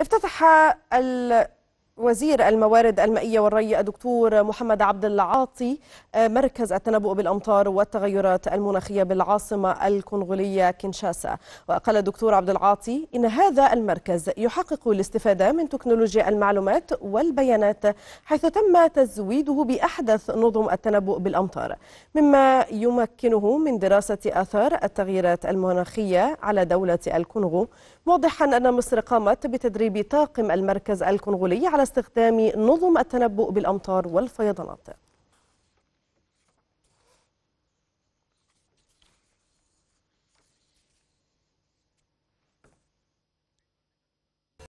افتتح وزير الموارد المائية والري الدكتور محمد عبد العاطي آه، مركز التنبؤ بالأمطار والتغيرات المناخية بالعاصمة الكونغولية كينشاسا وقال الدكتور عبد العاطي إن هذا المركز يحقق الاستفادة من تكنولوجيا المعلومات والبيانات حيث تم تزويده بأحدث نظم التنبؤ بالأمطار مما يمكنه من دراسة آثار التغييرات المناخية على دولة الكونغو موضحا أن مصر قامت بتدريب طاقم المركز الكونغولي على استخدام نظم التنبؤ بالأمطار والفيضانات